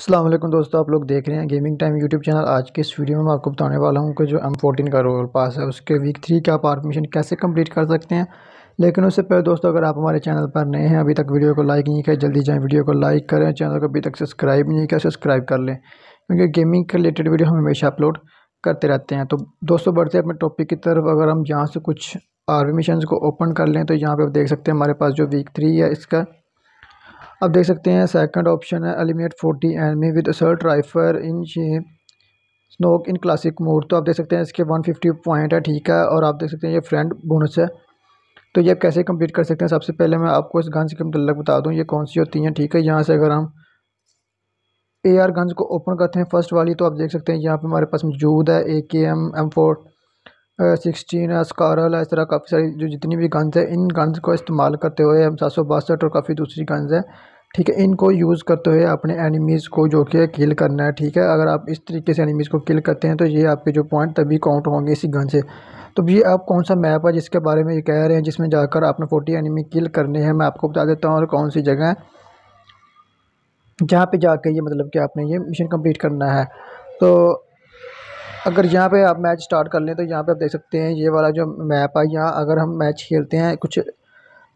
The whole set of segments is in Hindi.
असलम दोस्तों आप लोग देख रहे हैं गेमिंग टाइम यूट्यूब चैनल आज के इस वीडियो में मैं आपको बताने वाला हूं कि जो एम फोर्टीन का रोल पास है उसके वीक थ्री का आप आर्ट कैसे कंप्लीट कर सकते हैं लेकिन उससे पहले दोस्तों अगर आप हमारे चैनल पर नए हैं अभी तक वीडियो को लाइक नहीं करें जल्दी जाएँ वीडियो को लाइक करें चैनल को अभी तक सब्सक्राइब नहीं किया सब्सक्राइब कर लें क्योंकि गेमिंग के रिलेटेड वीडियो हम हमेशा अपलोड करते रहते हैं तो दोस्तों बढ़ते अपने टॉपिक की तरफ अगर हम यहाँ से कुछ आर्मी मिशन को ओपन कर लें तो यहाँ पर आप देख सकते हैं हमारे पास जो वीक थ्री है इसका आप देख सकते हैं सेकंड ऑप्शन है eliminate forty enemy with assault rifle in Sanhok in classic mode तो आप देख सकते हैं इसके 150 पॉइंट है ठीक है और आप देख सकते हैं ये फ्रेंड बोनस है तो ये आप कैसे कंप्लीट कर सकते हैं सबसे पहले मैं आपको इस गन्स के मतलब बता दूँ ये कौन सी होती हैं ठीक है यहाँ से अगर हम ए आर गन्स को ओपन करते हैं फर्स्ट वाली तो आप देख सकते हैं यहाँ पर हमारे पास मौजूद है ए के एम एम फोर सिक्सटीन है स्कारल है इस तरह काफ़ी सारी जो जितनी भी गन्स है इन गन्स को इस्तेमाल करते हुए हम सात सौ बासठ और काफ़ी दूसरी गन्स है ठीक है इनको यूज़ करते हुए अपने एनिमीज़ को जो कि किल करना है ठीक है अगर आप इस तरीके से एनिमीज़ को किल करते हैं तो ये आपके जो पॉइंट तभी काउंट होंगे इसी गन से तो ये आप कौन सा मैप है जिसके बारे में ये कह रहे हैं जिसमें जाकर आपने फोर्टी एनिमी किल करने हैं मैं आपको बता देता हूँ और कौन सी जगह है जहाँ पर जाकर ये मतलब कि आपने ये मिशन कम्प्लीट करना है तो अगर यहाँ पर आप मैच स्टार्ट कर लें तो यहाँ पर आप देख सकते हैं ये वाला जो मैप है यहाँ अगर हम मैच खेलते हैं कुछ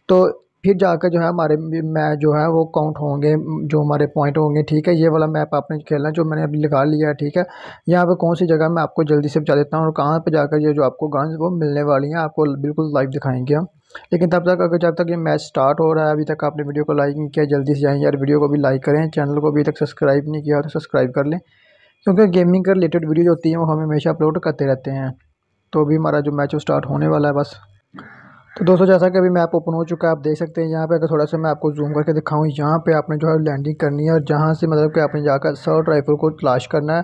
तो फिर जाकर जो है हमारे मैच जो है वो काउंट होंगे जो हमारे पॉइंट होंगे ठीक है ये वाला मैप आपने खेलना जो मैंने अभी लगा लिया है ठीक है यहाँ पर कौन सी जगह मैं आपको जल्दी से बचा देता हूँ और कहाँ पर जाकर ये जो आपको गन्स वो मिलने वाली हैं आपको बिल्कुल लाइव दिखाएंगे हम लेकिन तब तक अगर जब तक ये मैच स्टार्ट हो रहा है अभी तक आपने वीडियो को लाइक नहीं किया जल्दी से जाएँ यार वीडियो को भी लाइक करें चैनल को अभी तक सब्सक्राइब नहीं किया तो सब्सक्राइब कर लें क्योंकि गेमिंग के रिलेटेड वीडियो जो होती है वो हम हमेशा अपलोड करते रहते हैं तो अभी हमारा जो मैच वो स्टार्ट होने वाला है बस तो दोस्तों जैसा कि अभी मैप ओपन हो चुका है आप देख सकते हैं यहाँ पे अगर थोड़ा सा मैं आपको जूम करके दिखाऊँ यहाँ पे आपने जो है लैंडिंग करनी है और जहाँ से मतलब कि आपने जाकर सौ ड्राइवर को तलाश करना है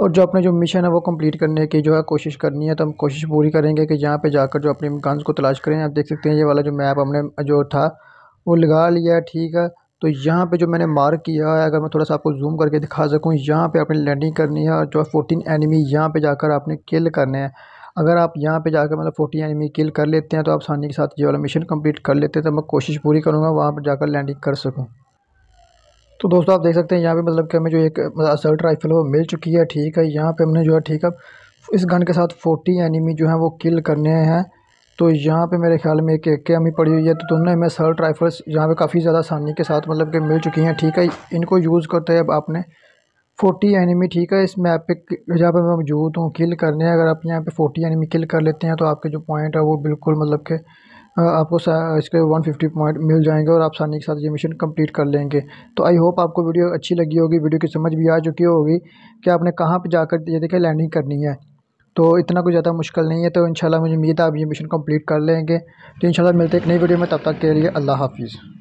और जो अपने जो मिशन है वो कंप्लीट करने की जो है कोशिश करनी है तो हम कोशिश पूरी करेंगे कि यहाँ पर जाकर जो अपने गन्स को तलाश करें आप देख सकते हैं ये वाला जो मैप हमने जो था वो लगा लिया ठीक है तो यहाँ पर जो मैंने मार्क किया है अगर मैं थोड़ा सा आपको जूम करके दिखा सकूँ यहाँ पर आपने लैंडिंग करनी है और जो है फोर्टीन एनिमी यहाँ पर जाकर आपने किल करने हैं अगर आप यहाँ पे जाकर मतलब फोर्टी एनिमी किल कर लेते हैं तो आप आसानी के साथ ये वाला मिशन कंप्लीट कर लेते हैं तो मैं कोशिश पूरी करूँगा वहाँ पर जाकर लैंडिंग कर सकूँ तो दोस्तों आप देख सकते हैं यहाँ पे मतलब कि हमें जो एक असल्ट मतलब राइफल वो मिल चुकी है ठीक है यहाँ पर हमने जो है ठीक है इस गन के साथ फोर्टी एनिमी जो है वो किल करने हैं तो यहाँ पे मेरे ख्याल में एक एक के हमी पड़ी हुई है तो दोनों हमें सर्ट राइफल्स यहाँ पे काफ़ी ज़्यादा आसानी के साथ मतलब कि मिल चुकी हैं ठीक है इनको यूज़ करते हैं अब आपने फोर्टी एनिमी ठीक है इस मैप पे जहाँ पर मैं मौजूद हूँ किल करने हैं अगर आप यहाँ पे फोर्टी एनिमी किल कर लेते हैं तो आपके जो पॉइंट है वो बिल्कुल मतलब के आपको इसके 150 पॉइंट मिल जाएंगे और आप आसानी के साथ ये मिशन कंप्लीट कर लेंगे तो आई होप आपको वीडियो अच्छी लगी होगी वीडियो की समझ भी आ चुकी होगी कि आपने कहाँ पर जाकर ये देखिए लैंडिंग करनी है तो इतना कुछ ज़्यादा मुश्किल नहीं है तो इंशाल्लाह मुझे उम्मीद है आप ये मिशन कम्प्लीट कर लेंगे तो इंशाल्लाह मिलते एक नई वीडियो में तब तक के लिए अल्लाह हाफिज़